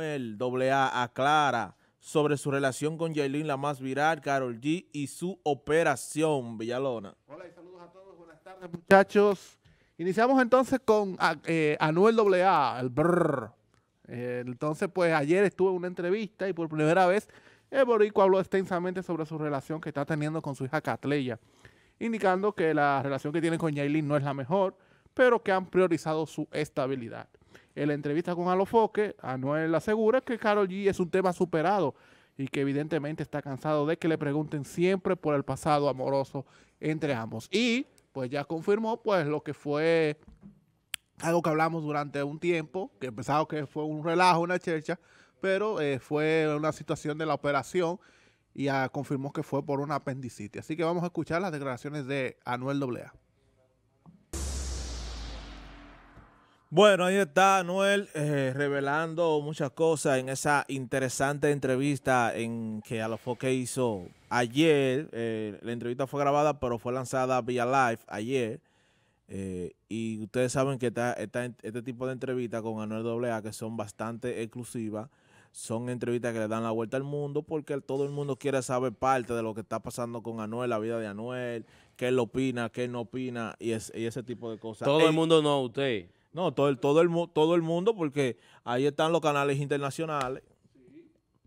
Anuel AA aclara sobre su relación con Yailin, la más viral, Carol G, y su operación, Villalona. Hola y saludos a todos, buenas tardes muchachos. Iniciamos entonces con ah, eh, Anuel AA, el brrr. Eh, entonces, pues ayer estuve en una entrevista y por primera vez el Borico habló extensamente sobre su relación que está teniendo con su hija Catleya, indicando que la relación que tiene con Yailin no es la mejor, pero que han priorizado su estabilidad en la entrevista con Alofoque, Anuel asegura que Carol G es un tema superado y que evidentemente está cansado de que le pregunten siempre por el pasado amoroso entre ambos. Y pues ya confirmó pues lo que fue algo que hablamos durante un tiempo, que pensaba que fue un relajo, una chercha, pero eh, fue una situación de la operación y confirmó que fue por una apendicitis. Así que vamos a escuchar las declaraciones de Anuel Doblea. Bueno, ahí está Anuel eh, revelando muchas cosas en esa interesante entrevista en que a lo que hizo ayer. Eh, la entrevista fue grabada, pero fue lanzada vía live ayer. Eh, y ustedes saben que está, este tipo de entrevistas con Anuel AA, que son bastante exclusivas, son entrevistas que le dan la vuelta al mundo porque todo el mundo quiere saber parte de lo que está pasando con Anuel, la vida de Anuel, qué él opina, qué él no opina y, ese tipo de cosas. Todo el, el mundo no, usted. No, todo el, todo el, todo el mundo, porque ahí están los canales internacionales.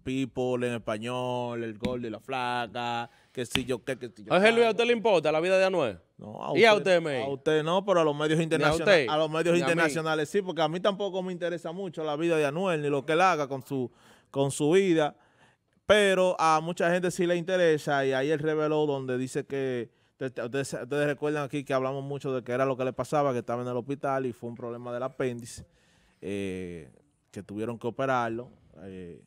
People en español, el gol y la flaca, que si yo qué, qué. yo. Ángel Luis, ¿a usted le importa la vida de Anuel? No, a usted, ¿Y a usted, me? A usted no, pero a los medios internacionales. A, los medios internacionales sí, porque a mí tampoco me interesa mucho la vida de Anuel, ni lo que él haga con su, con su vida. Pero a mucha gente sí le interesa, y ahí él reveló donde dice que Ustedes, recuerdan aquí que hablamos mucho de que era lo que le pasaba, que estaba en el hospital y fue un problema del apéndice, eh, que tuvieron que operarlo. Eh,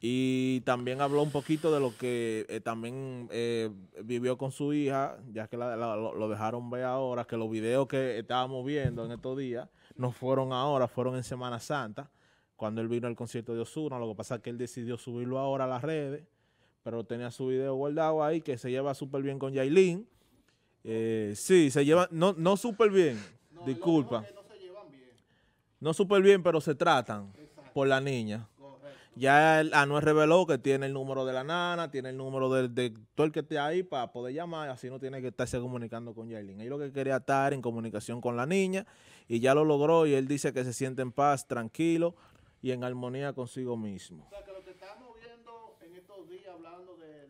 y también habló un poquito de lo que eh, también vivió con su hija, ya que lo, dejaron ver ahora, que los videos que estábamos viendo en estos días no fueron ahora, fueron en Semana Santa, cuando él vino al concierto de Osuna. Lo que pasa es que él decidió subirlo ahora a las redes pero tenía su video guardado ahí que se lleva súper bien con Yailin. Eh, sí, se lleva, no, no súper bien, disculpa. No, se bien. súper bien, pero se tratan por la niña. Ya no Anuel reveló que tiene el número de la nana, tiene el número de, todo el que esté ahí para poder llamar, así no tiene que estarse comunicando con Yailin. y lo que quería estar en comunicación con la niña y ya lo logró y él dice que se siente en paz, tranquilo y en armonía consigo mismo hablando de,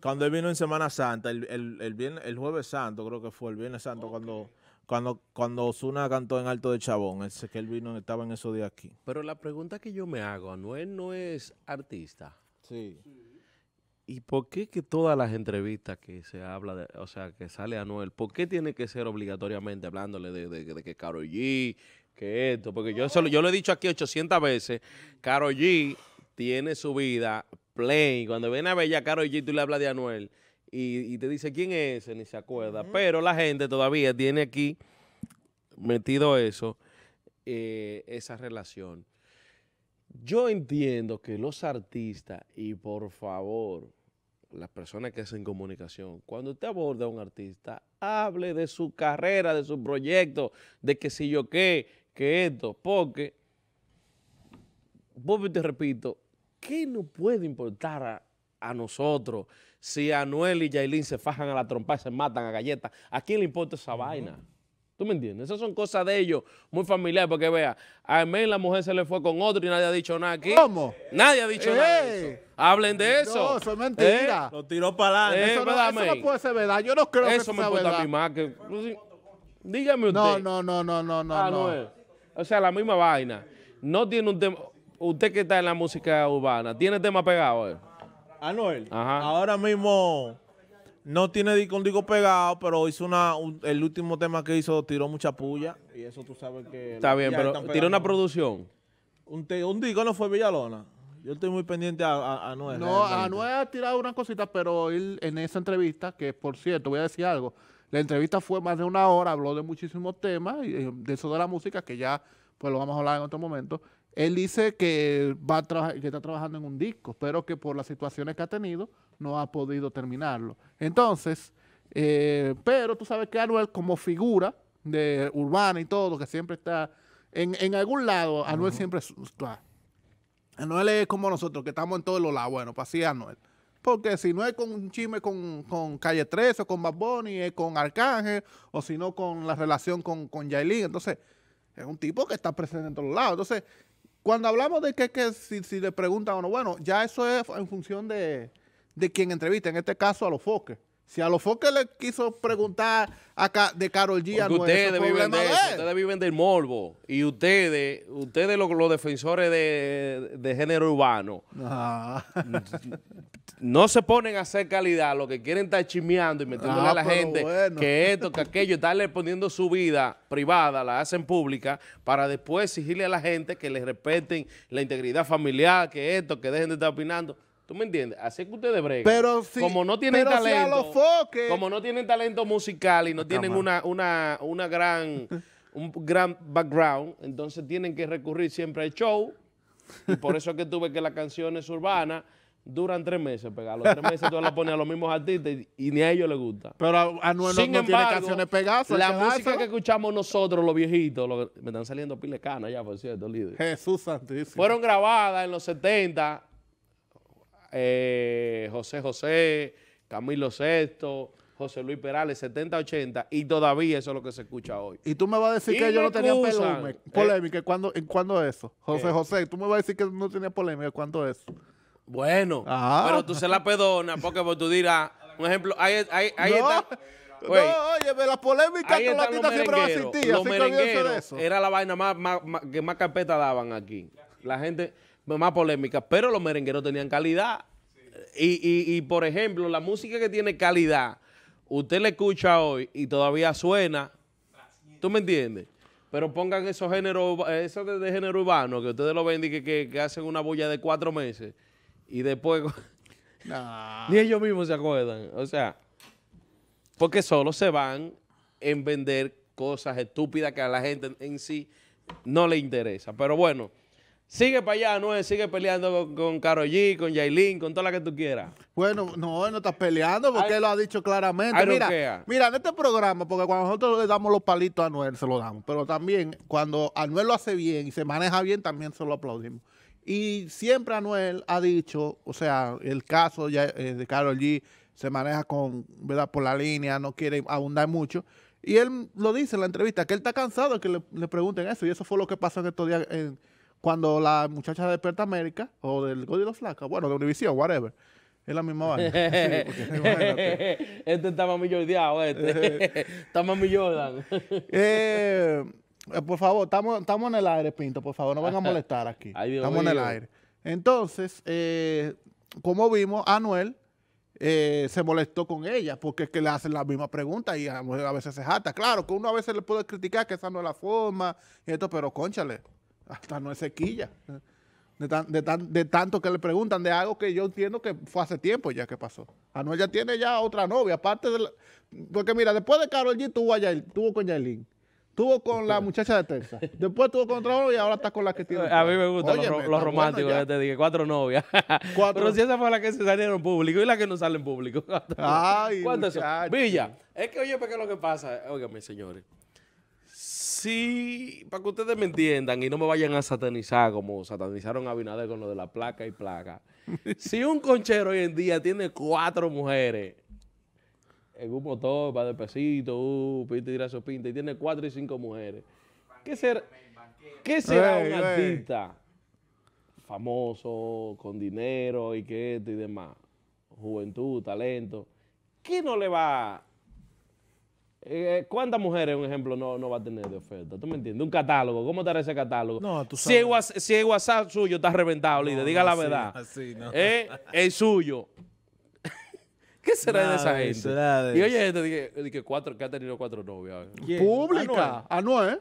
cuando él vino. en Semana Santa, el, el, el, el jueves santo, creo que fue el viernes santo, cuando cuando cuando Osuna cantó en Alto de Chabón, es que él vino estaba en esos días aquí. Pero la pregunta que yo me hago, Anuel no es artista. ¿Y por qué que todas las entrevistas que se habla, de, o sea, que sale Anuel, por qué tiene que ser obligatoriamente hablándole de, de, de que Karol G que esto, porque yo, yo lo he dicho aquí 800 veces, Caro G tiene su vida play, Cuando viene a Bella Caro G, tú le hablas de Anuel y, te dice quién es ni se acuerda. Pero la gente todavía tiene aquí metido eso, eh, esa relación. Yo entiendo que los artistas, y por favor, las personas que hacen comunicación, cuando usted aborda a un artista, hable de su carrera, de su proyecto, de que si yo qué, que esto, porque, vuelvo te repito, ¿qué no puede importar a, nosotros si Anuel y Jailín se fajan a la trompa y se matan a galletas? ¿A quién le importa esa vaina? ¿Tú me entiendes? Esas son cosas de ellos muy familiares, porque vea, a Amén la mujer se le fue con otro y nadie ha dicho nada aquí. ¿Cómo? Nadie ha dicho nada eso. Hablen de eso. No, eso es mentira. ¿Eh? Lo tiró para adelante. Eh, eso, no, eso no puede ser verdad. Yo no creo que sea verdad. Eso me importa a mí más pues Dígame usted. No, no, no, no, no, no. O sea, la misma vaina. No tiene un tema. Usted que está en la música urbana, ¿tiene tema pegado? Eh? Anuel, ahora mismo no tiene un disco pegado, pero hizo una el último tema que hizo tiró mucha puya. Y eso tú sabes que... Está bien, pero tiró una producción. Un, disco no fue Villalona. Yo estoy muy pendiente a, a, a Anuel. No, Anuel ha tirado unas cositas, pero él en esa entrevista, que por cierto, voy a decir algo, la entrevista fue más de una hora, habló de muchísimos temas, eh, de eso de la música, que ya pues lo vamos a hablar en otro momento. Él dice que, va que está trabajando en un disco, pero que por las situaciones que ha tenido no ha podido terminarlo. Entonces, eh, pero tú sabes que Anuel como figura de urbana y todo, que siempre está en, algún lado, Anuel siempre... Está. Anuel es como nosotros, que estamos en todos los lados. Bueno, para pues así Anuel. Porque si no es con un chisme con, Calle 13 o con Bad Bunny, es con Arcángel, o si no con la relación con, con Entonces, es un tipo que está presente en todos lados. Entonces, cuando hablamos de que, que si, le preguntan o no, bueno, ya eso es en función de, de quien entrevista, en este caso a los foques. Si a los foques le quiso preguntar acá de Carol G. no es viven de ustedes viven del morbo. Y ustedes, ustedes los, defensores de, género urbano, ah. no se ponen a hacer calidad. Lo que quieren estar chismeando y metiéndole a ah, la gente que esto, que aquello, estarle poniendo su vida privada, la hacen pública, para después exigirle a la gente que les respeten la integridad familiar, que esto, que dejen de estar opinando. ¿Tú me entiendes? Así que ustedes bregan. Pero si, como no tienen talento, como no tienen talento musical y no tienen una, una, gran, un gran background, entonces tienen que recurrir siempre al show. Y por eso es que tuve que las canciones urbanas duran tres meses pegadas. Los tres meses tú las pones a los mismos artistas y, ni a ellos les gusta. Pero a, a no, canciones pegadas. La música que escuchamos nosotros, los viejitos, me están saliendo pilecana ya, por cierto, líder. Jesús Santísimo. Fueron grabadas en los 70 eh, José José, Camilo VI, José Luis Perales, 70, 80, y todavía eso es lo que se escucha hoy. Y tú me vas a decir que yo no tenía eh, polémica. polémica ¿en ¿Cuándo, eso? José eh, José, tú me vas a decir que no tenía polémica. ¿Cuándo eso? Bueno, ah. pero tú se la perdonas porque pues tú dirás, un ejemplo, ahí, no, está. oye, la polémica con la tita siempre va a Era la vaina que más carpeta daban aquí. La gente más polémica, pero los merengueros tenían calidad. Y, y, y, por ejemplo, la música que tiene calidad, usted la escucha hoy y todavía suena. ¿Tú me entiendes? Pero pongan esos géneros, esos de, género urbano que ustedes lo ven y que, hacen una bulla de cuatro meses y después. Ni ellos mismos se acuerdan. O sea, porque solo se van en vender cosas estúpidas que a la gente en sí no le interesa. Pero bueno. Sigue para allá, Anuel, sigue peleando con, Carol G, con Yailin, con toda la que tú quieras. Bueno, no, no estás peleando porque él lo ha dicho claramente. Mira, mira, en este programa, porque cuando nosotros le damos los palitos a Anuel, se lo damos, pero también cuando Anuel lo hace bien y se maneja bien, también se lo aplaudimos. Y siempre Anuel ha dicho, o sea, el caso eh, de Carol G se maneja con, ¿verdad? Por la línea, no quiere abundar mucho. Y él lo dice en la entrevista, que él está cansado de que le, le pregunten eso. Y eso fue lo que pasó en estos días en cuando la muchacha de Puerto América o del Código los Flaca, bueno, de Univisión, whatever. Es la misma vaina. este está más millordeado, este. está más eh, por favor, estamos en el aire, Pinto, por favor, no vengan a molestar aquí. Estamos en el aire. Entonces, eh, como vimos, Anuel eh, se molestó con ella porque es que le hacen la misma pregunta y a, veces se jata. Claro que uno a veces le puede criticar que esa no es la forma y esto, pero conchale, hasta no es sequilla. De, tan, tanto que le preguntan de algo que yo entiendo que fue hace tiempo ya que pasó. Anuel ah, ya tiene ya otra novia, aparte de Porque mira, después de Carol G tuvo, tuvo con Yailin, tuvo con la muchacha de Texas, después tuvo con otra y ahora está con la que tiene. A mí me gustan los, románticos, ya. te dije, cuatro novias. Cuatro. Pero si esa fue la que se salieron público y la que no sale en público. Ay, ¿Cuántas son? Villa, es que oye, porque lo que pasa, óigame señores, sí, para que ustedes me entiendan y no me vayan a satanizar como satanizaron a Binader con lo de la placa y placa. si un conchero hoy en día tiene cuatro mujeres en un motor, va de pesito, uh, pinta y pinta, y tiene cuatro y cinco mujeres, ¿qué será, ¿qué será un artista famoso, con dinero y que esto y demás? Juventud, talento. ¿Qué no le va a... Eh, eh, ¿Cuántas mujeres, un ejemplo, no, va a tener de oferta? ¿Tú me entiendes? Un catálogo. ¿Cómo estará ese catálogo? No, tú sabes. Si, el WhatsApp, suyo está reventado, líder, diga la verdad. Eh, el suyo. ¿Qué será de esa gente? y oye, gente, cuatro, que ha tenido cuatro novias. Pública. Ah, no, ¿eh?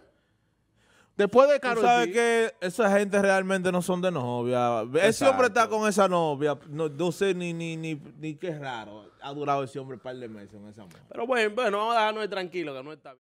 Después de Tú sabes que esa gente realmente no son de novia. Ese hombre está con esa novia. No, no sé ni, ni, ni, qué raro. Ha durado ese hombre un par de meses con esa mujer. Pero bueno, bueno, vamos a dejarnos tranquilo que no está